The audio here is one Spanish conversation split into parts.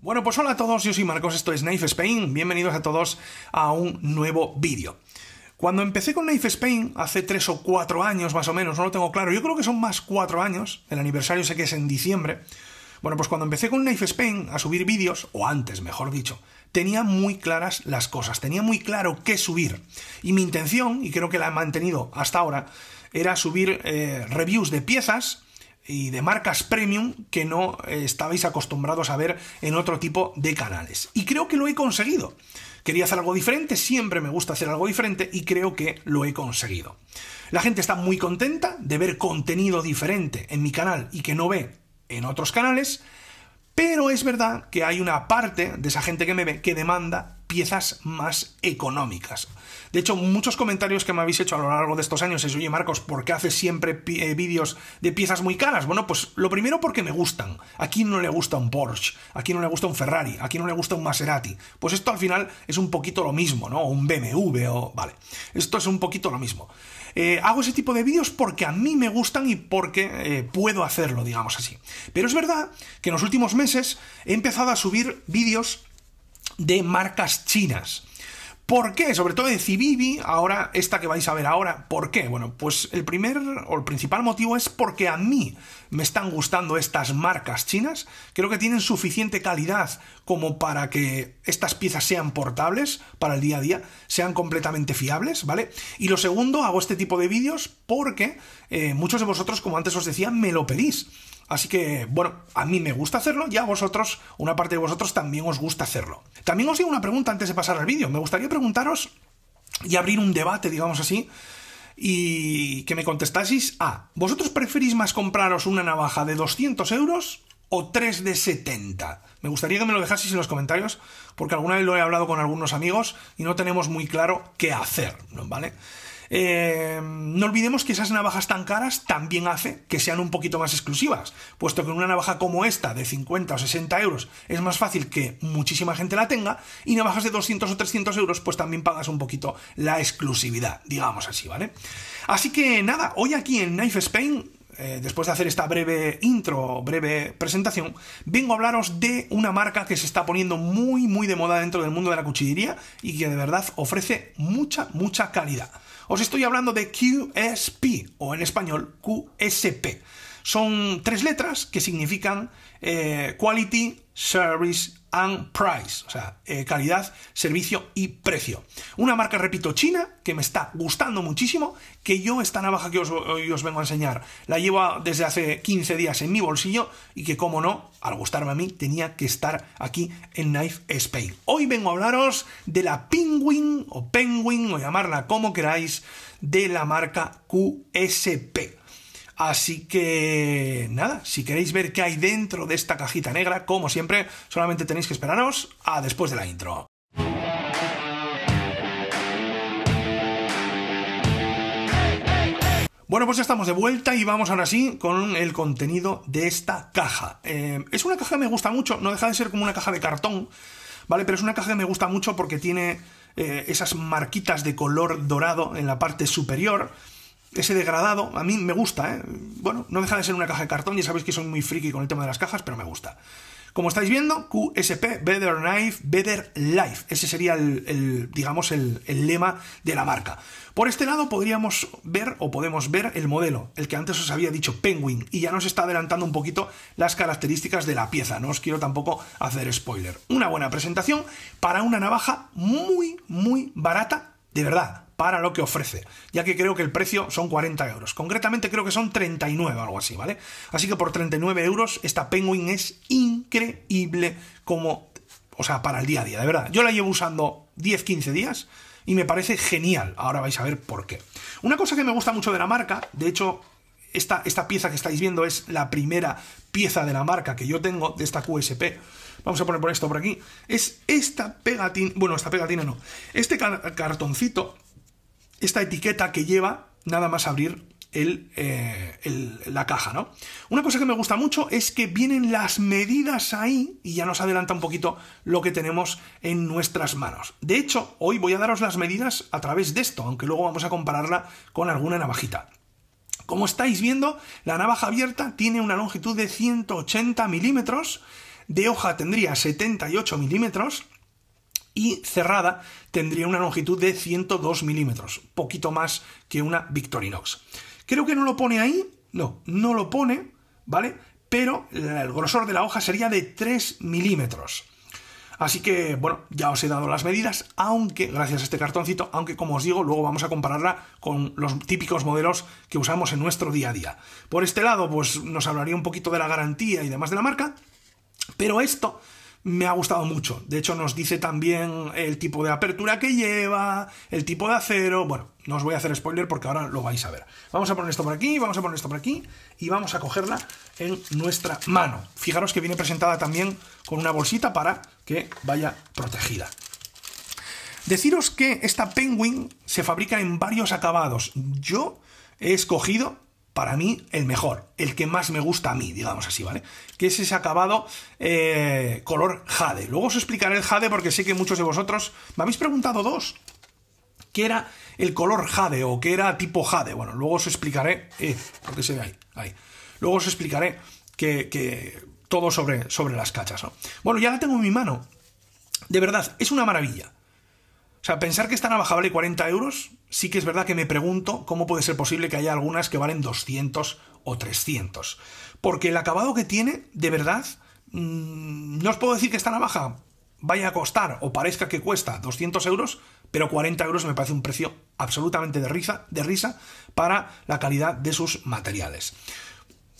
Bueno, pues hola a todos, yo soy Marcos, esto es Knife Spain, bienvenidos a todos a un nuevo vídeo. Cuando empecé con Knife Spain, hace 3 o 4 años más o menos, no lo tengo claro, yo creo que son más cuatro años, el aniversario sé que es en diciembre, bueno, pues cuando empecé con Knife Spain a subir vídeos, o antes, mejor dicho, tenía muy claras las cosas, tenía muy claro qué subir. Y mi intención, y creo que la he mantenido hasta ahora, era subir eh, reviews de piezas y de marcas premium que no eh, estabais acostumbrados a ver en otro tipo de canales. Y creo que lo he conseguido. Quería hacer algo diferente, siempre me gusta hacer algo diferente y creo que lo he conseguido. La gente está muy contenta de ver contenido diferente en mi canal y que no ve en otros canales, pero es verdad que hay una parte de esa gente que me ve que demanda piezas más económicas. De hecho, muchos comentarios que me habéis hecho a lo largo de estos años es, oye Marcos, ¿por qué haces siempre eh, vídeos de piezas muy caras? Bueno, pues lo primero porque me gustan. Aquí no le gusta un Porsche? aquí no le gusta un Ferrari? aquí no le gusta un Maserati? Pues esto al final es un poquito lo mismo, ¿no? Un BMW o... Vale, esto es un poquito lo mismo. Eh, hago ese tipo de vídeos porque a mí me gustan y porque eh, puedo hacerlo, digamos así. Pero es verdad que en los últimos meses he empezado a subir vídeos de marcas chinas. ¿Por qué? Sobre todo de Civivi, ahora, esta que vais a ver ahora, ¿por qué? Bueno, pues el primer o el principal motivo es porque a mí me están gustando estas marcas chinas. Creo que tienen suficiente calidad como para que estas piezas sean portables para el día a día, sean completamente fiables, ¿vale? Y lo segundo, hago este tipo de vídeos porque eh, muchos de vosotros, como antes os decía, me lo pedís. Así que, bueno, a mí me gusta hacerlo y a vosotros, una parte de vosotros también os gusta hacerlo. También os digo una pregunta antes de pasar al vídeo. Me gustaría preguntaros y abrir un debate, digamos así, y que me contestaseis a, ¿vosotros preferís más compraros una navaja de 200 euros o tres de 70? Me gustaría que me lo dejaseis en los comentarios, porque alguna vez lo he hablado con algunos amigos y no tenemos muy claro qué hacer, ¿vale? Eh, no olvidemos que esas navajas tan caras también hace que sean un poquito más exclusivas, puesto que una navaja como esta de 50 o 60 euros es más fácil que muchísima gente la tenga y navajas de 200 o 300 euros pues también pagas un poquito la exclusividad, digamos así, ¿vale? Así que nada, hoy aquí en Knife Spain eh, después de hacer esta breve intro, breve presentación, vengo a hablaros de una marca que se está poniendo muy, muy de moda dentro del mundo de la cuchillería y que de verdad ofrece mucha, mucha calidad. Os estoy hablando de QSP, o en español QSP. Son tres letras que significan eh, Quality Service and price, o sea, eh, calidad, servicio y precio. Una marca, repito, china, que me está gustando muchísimo, que yo esta navaja que os, os vengo a enseñar la llevo desde hace 15 días en mi bolsillo y que, como no, al gustarme a mí, tenía que estar aquí en Knife Spain. Hoy vengo a hablaros de la Penguin, o Penguin, o llamarla como queráis, de la marca QSP. Así que nada, si queréis ver qué hay dentro de esta cajita negra, como siempre, solamente tenéis que esperaros a después de la intro. Bueno, pues ya estamos de vuelta y vamos ahora sí con el contenido de esta caja. Eh, es una caja que me gusta mucho, no deja de ser como una caja de cartón, ¿vale? Pero es una caja que me gusta mucho porque tiene eh, esas marquitas de color dorado en la parte superior ese degradado, a mí me gusta, ¿eh? Bueno, no deja de ser una caja de cartón, ya sabéis que soy muy friki con el tema de las cajas, pero me gusta. Como estáis viendo, QSP, Better Knife, Better Life. Ese sería el, digamos, el, el, lema de la marca. Por este lado podríamos ver o podemos ver el modelo, el que antes os había dicho Penguin, y ya nos está adelantando un poquito las características de la pieza. No os quiero tampoco hacer spoiler. Una buena presentación para una navaja muy, muy barata, de verdad para lo que ofrece, ya que creo que el precio son 40 euros. Concretamente creo que son 39 o algo así, ¿vale? Así que por 39 euros esta Penguin es increíble como, o sea, para el día a día, de verdad. Yo la llevo usando 10-15 días y me parece genial. Ahora vais a ver por qué. Una cosa que me gusta mucho de la marca, de hecho, esta, esta pieza que estáis viendo es la primera pieza de la marca que yo tengo de esta QSP. Vamos a poner por esto por aquí. Es esta pegatina, bueno, esta pegatina no, este cartoncito esta etiqueta que lleva nada más abrir eh, la caja, ¿no? Una cosa que me gusta mucho es que vienen las medidas ahí y ya nos adelanta un poquito lo que tenemos en nuestras manos. De hecho, hoy voy a daros las medidas a través de esto, aunque luego vamos a compararla con alguna navajita. Como estáis viendo, la navaja abierta tiene una longitud de 180 milímetros, de hoja tendría 78 milímetros, y cerrada tendría una longitud de 102 milímetros, poquito más que una Victorinox. Creo que no lo pone ahí, no, no lo pone, ¿vale? Pero el grosor de la hoja sería de 3 milímetros. Así que, bueno, ya os he dado las medidas, aunque, gracias a este cartoncito, aunque como os digo, luego vamos a compararla con los típicos modelos que usamos en nuestro día a día. Por este lado, pues nos hablaría un poquito de la garantía y demás de la marca, pero esto me ha gustado mucho. De hecho, nos dice también el tipo de apertura que lleva, el tipo de acero. Bueno, no os voy a hacer spoiler porque ahora lo vais a ver. Vamos a poner esto por aquí, vamos a poner esto por aquí y vamos a cogerla en nuestra mano. Fijaros que viene presentada también con una bolsita para que vaya protegida. Deciros que esta Penguin se fabrica en varios acabados. Yo he escogido para mí, el mejor, el que más me gusta a mí, digamos así, ¿vale? Que es ese acabado eh, color jade. Luego os explicaré el jade porque sé que muchos de vosotros me habéis preguntado dos. ¿Qué era el color jade o qué era tipo jade? Bueno, luego os explicaré... Eh, porque se ve ahí, ahí. Luego os explicaré que, todo sobre, sobre las cachas, ¿no? Bueno, ya la tengo en mi mano. De verdad, es una maravilla sea, pensar que esta navaja vale 40 euros, sí que es verdad que me pregunto cómo puede ser posible que haya algunas que valen 200 o 300. Porque el acabado que tiene, de verdad, mm, no os puedo decir que esta navaja vaya a costar o parezca que cuesta 200 euros, pero 40 euros me parece un precio absolutamente de risa, de risa para la calidad de sus materiales.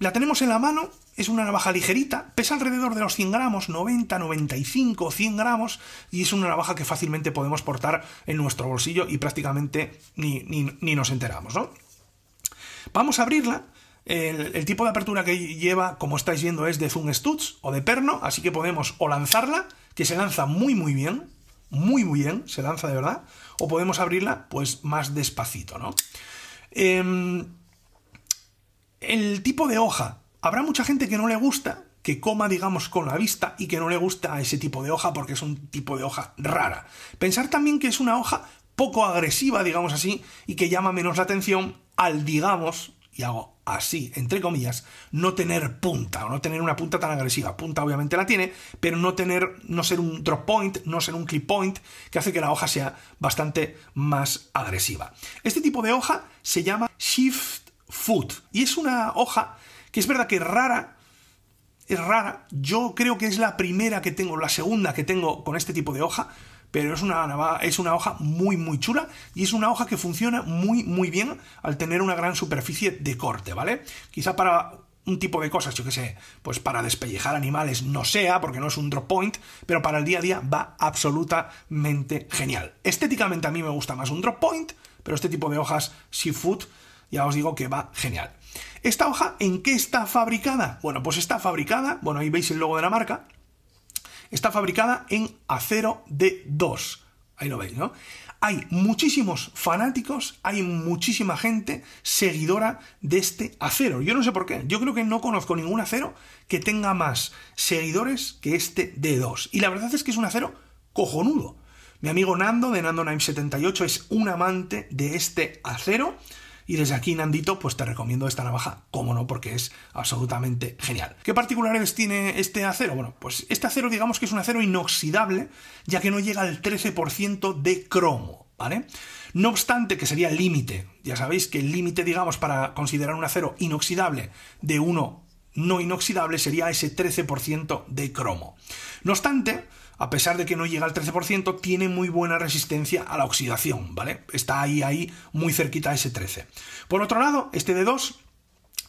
La tenemos en la mano, es una navaja ligerita, pesa alrededor de los 100 gramos, 90, 95, 100 gramos, y es una navaja que fácilmente podemos portar en nuestro bolsillo y prácticamente ni, nos enteramos, ¿no? Vamos a abrirla. El, tipo de apertura que lleva, como estáis viendo, es de Zoom studs o de perno, así que podemos o lanzarla, que se lanza muy muy bien, muy muy bien, se lanza de verdad, o podemos abrirla pues más despacito, ¿no? Em, el tipo de hoja. Habrá mucha gente que no le gusta, que coma, digamos, con la vista y que no le gusta ese tipo de hoja porque es un tipo de hoja rara. Pensar también que es una hoja poco agresiva, digamos así, y que llama menos la atención al, digamos, y hago así, entre comillas, no tener punta o no tener una punta tan agresiva. Punta obviamente la tiene, pero no tener, no ser un drop point, no ser un clip point, que hace que la hoja sea bastante más agresiva. Este tipo de hoja se llama shift y es una hoja que es verdad que rara, es rara. Yo creo que es la primera que tengo, la segunda que tengo con este tipo de hoja, pero es una, es una hoja muy, muy chula y es una hoja que funciona muy, muy bien al tener una gran superficie de corte, ¿vale? Quizá para un tipo de cosas, yo que sé, pues para despellejar animales no sea, porque no es un drop point, pero para el día a día va absolutamente genial. Estéticamente a mí me gusta más un drop point, pero este tipo de hojas food ya os digo que va genial. ¿Esta hoja en qué está fabricada? Bueno, pues está fabricada, bueno, ahí veis el logo de la marca, está fabricada en acero d 2. Ahí lo veis, ¿no? Hay muchísimos fanáticos, hay muchísima gente seguidora de este acero. Yo no sé por qué. Yo creo que no conozco ningún acero que tenga más seguidores que este D2. Y la verdad es que es un acero cojonudo. Mi amigo Nando de Nando 978 78 es un amante de este acero. Y desde aquí, Nandito, pues te recomiendo esta navaja, cómo no, porque es absolutamente genial. ¿Qué particulares tiene este acero? Bueno, pues este acero digamos que es un acero inoxidable, ya que no llega al 13% de cromo, ¿vale? No obstante, que sería el límite, ya sabéis que el límite, digamos, para considerar un acero inoxidable de 1 no inoxidable sería ese 13% de cromo. No obstante, a pesar de que no llega al 13%, tiene muy buena resistencia a la oxidación, ¿vale? Está ahí, ahí, muy cerquita ese 13. Por otro lado, este de 2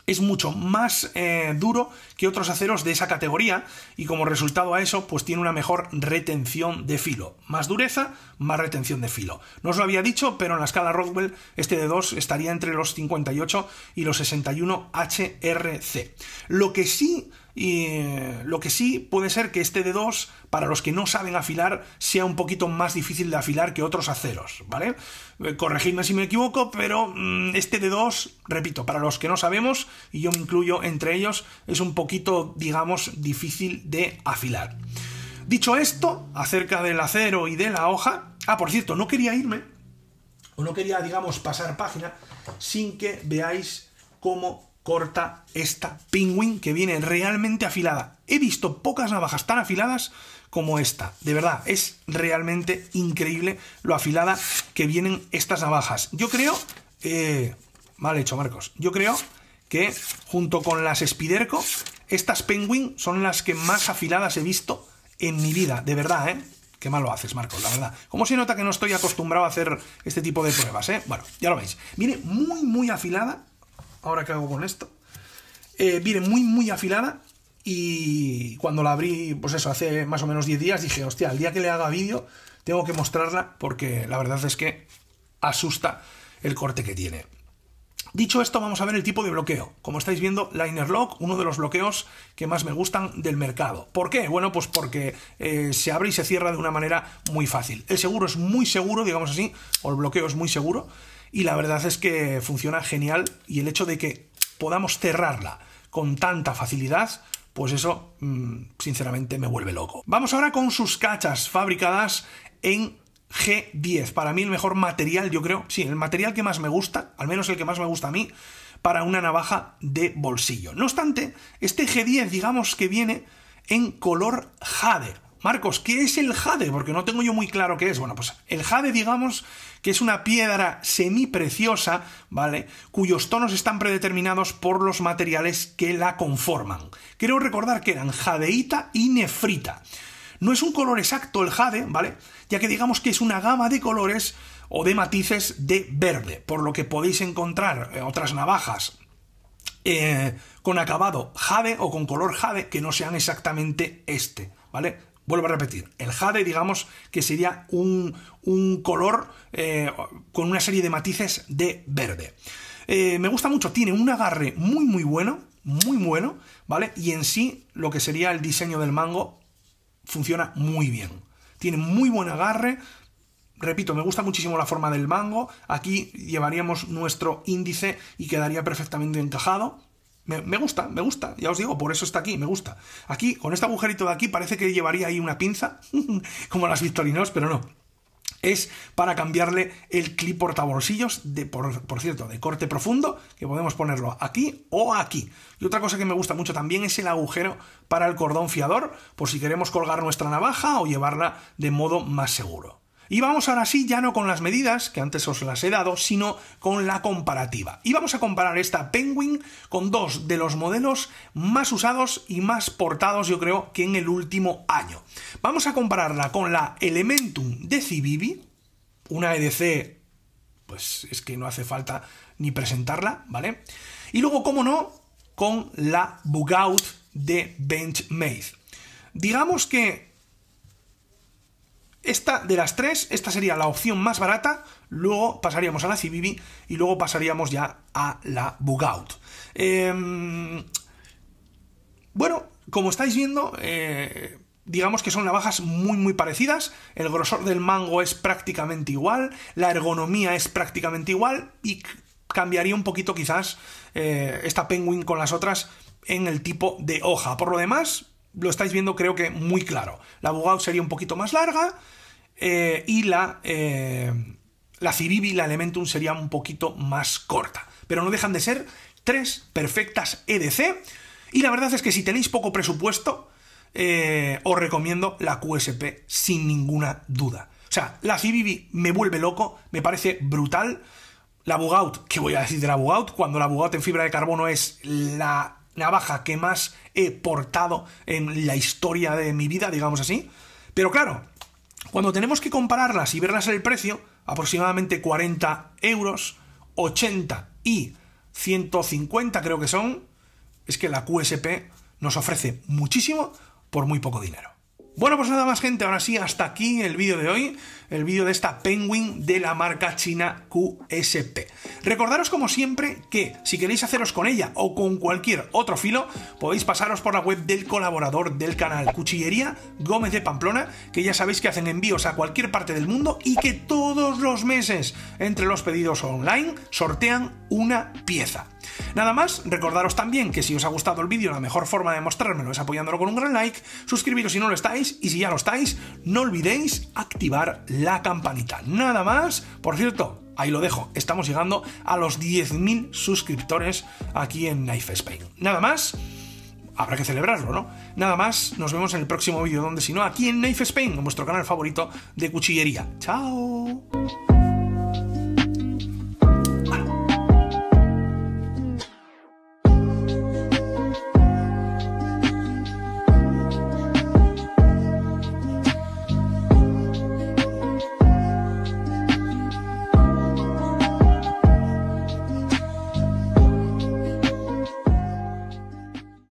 es mucho más eh, duro que otros aceros de esa categoría y como resultado a eso pues tiene una mejor retención de filo. Más dureza, más retención de filo. No os lo había dicho, pero en la escala Rockwell este de 2 estaría entre los 58 y los 61 HRC. Lo que sí y eh, lo que sí puede ser que este de 2, para los que no saben afilar, sea un poquito más difícil de afilar que otros aceros, ¿vale? Eh, corregidme si me equivoco, pero mm, este de 2, repito, para los que no sabemos, y yo me incluyo entre ellos, es un poquito, digamos, difícil de afilar. Dicho esto, acerca del acero y de la hoja, ah, por cierto, no quería irme, o no quería, digamos, pasar página sin que veáis cómo corta esta Penguin que viene realmente afilada. He visto pocas navajas tan afiladas como esta. De verdad, es realmente increíble lo afilada que vienen estas navajas. Yo creo... Eh, mal hecho, Marcos. Yo creo que junto con las Spiderco, estas Penguin son las que más afiladas he visto en mi vida. De verdad, ¿eh? Qué mal lo haces, Marcos, la verdad. ¿Cómo se nota que no estoy acostumbrado a hacer este tipo de pruebas, eh? Bueno, ya lo veis. Viene muy, muy afilada ahora qué hago con esto. Eh, viene muy, muy afilada. Y cuando la abrí, pues eso, hace más o menos 10 días, dije, hostia, el día que le haga vídeo, tengo que mostrarla porque la verdad es que asusta el corte que tiene. Dicho esto, vamos a ver el tipo de bloqueo. Como estáis viendo, Liner Lock, uno de los bloqueos que más me gustan del mercado. ¿Por qué? Bueno, pues porque eh, se abre y se cierra de una manera muy fácil. El seguro es muy seguro, digamos así, o el bloqueo es muy seguro y la verdad es que funciona genial y el hecho de que podamos cerrarla con tanta facilidad, pues eso mm, sinceramente me vuelve loco. Vamos ahora con sus cachas fabricadas en G10. Para mí el mejor material, yo creo, sí, el material que más me gusta, al menos el que más me gusta a mí, para una navaja de bolsillo. No obstante, este G10 digamos que viene en color jade, Marcos, ¿qué es el jade? Porque no tengo yo muy claro qué es. Bueno, pues el jade, digamos, que es una piedra semipreciosa, ¿vale? Cuyos tonos están predeterminados por los materiales que la conforman. Quiero recordar que eran jadeíta y nefrita. No es un color exacto el jade, ¿vale? Ya que digamos que es una gama de colores o de matices de verde, por lo que podéis encontrar eh, otras navajas eh, con acabado jade o con color jade que no sean exactamente este, ¿vale? Vuelvo a repetir, el jade digamos que sería un, un color eh, con una serie de matices de verde. Eh, me gusta mucho, tiene un agarre muy muy bueno, muy bueno, ¿vale? Y en sí lo que sería el diseño del mango funciona muy bien. Tiene muy buen agarre, repito, me gusta muchísimo la forma del mango. Aquí llevaríamos nuestro índice y quedaría perfectamente encajado. Me, gusta, me gusta, ya os digo, por eso está aquí, me gusta. Aquí, con este agujerito de aquí, parece que llevaría ahí una pinza, como las Victorinos, pero no. Es para cambiarle el clip portabolsillos, de, por, por cierto, de corte profundo, que podemos ponerlo aquí o aquí. Y otra cosa que me gusta mucho también es el agujero para el cordón fiador, por si queremos colgar nuestra navaja o llevarla de modo más seguro. Y vamos ahora sí, ya no con las medidas, que antes os las he dado, sino con la comparativa. Y vamos a comparar esta Penguin con dos de los modelos más usados y más portados, yo creo, que en el último año. Vamos a compararla con la Elementum de Civivi, una EDC, pues es que no hace falta ni presentarla, ¿vale? Y luego, cómo no, con la Bugout de Benchmade. Digamos que esta de las tres, esta sería la opción más barata, luego pasaríamos a la Civivi y luego pasaríamos ya a la Bugout. Em, bueno, como estáis viendo, eh, digamos que son navajas muy muy parecidas, el grosor del mango es prácticamente igual, la ergonomía es prácticamente igual y cambiaría un poquito quizás eh, esta Penguin con las otras en el tipo de hoja. Por lo demás, lo estáis viendo creo que muy claro. La Bugout sería un poquito más larga eh, y la, eh, la la Elementum sería un poquito más corta. Pero no dejan de ser tres perfectas EDC y la verdad es que si tenéis poco presupuesto, eh, os recomiendo la QSP sin ninguna duda. O sea, la CIVIVI me vuelve loco, me parece brutal. La Bugout, ¿qué voy a decir de la Bugout? Cuando la Bugout en fibra de carbono es la navaja que más he portado en la historia de mi vida, digamos así. Pero claro, cuando tenemos que compararlas y verlas el precio, aproximadamente 40 euros, 80 y 150 creo que son, es que la QSP nos ofrece muchísimo por muy poco dinero. Bueno, pues nada más gente, ahora sí, hasta aquí el vídeo de hoy el vídeo de esta Penguin de la marca china QSP. Recordaros como siempre que si queréis haceros con ella o con cualquier otro filo, podéis pasaros por la web del colaborador del canal Cuchillería Gómez de Pamplona, que ya sabéis que hacen envíos a cualquier parte del mundo y que todos los meses entre los pedidos online sortean una pieza. Nada más, recordaros también que si os ha gustado el vídeo, la mejor forma de mostrármelo es apoyándolo con un gran like, suscribiros si no lo estáis y si ya lo estáis, no olvidéis activar la la campanita. Nada más. Por cierto, ahí lo dejo. Estamos llegando a los 10.000 suscriptores aquí en Knife Spain. Nada más. Habrá que celebrarlo, ¿no? Nada más, nos vemos en el próximo vídeo, donde si no, aquí en Knife Spain, en vuestro canal favorito de cuchillería. ¡Chao!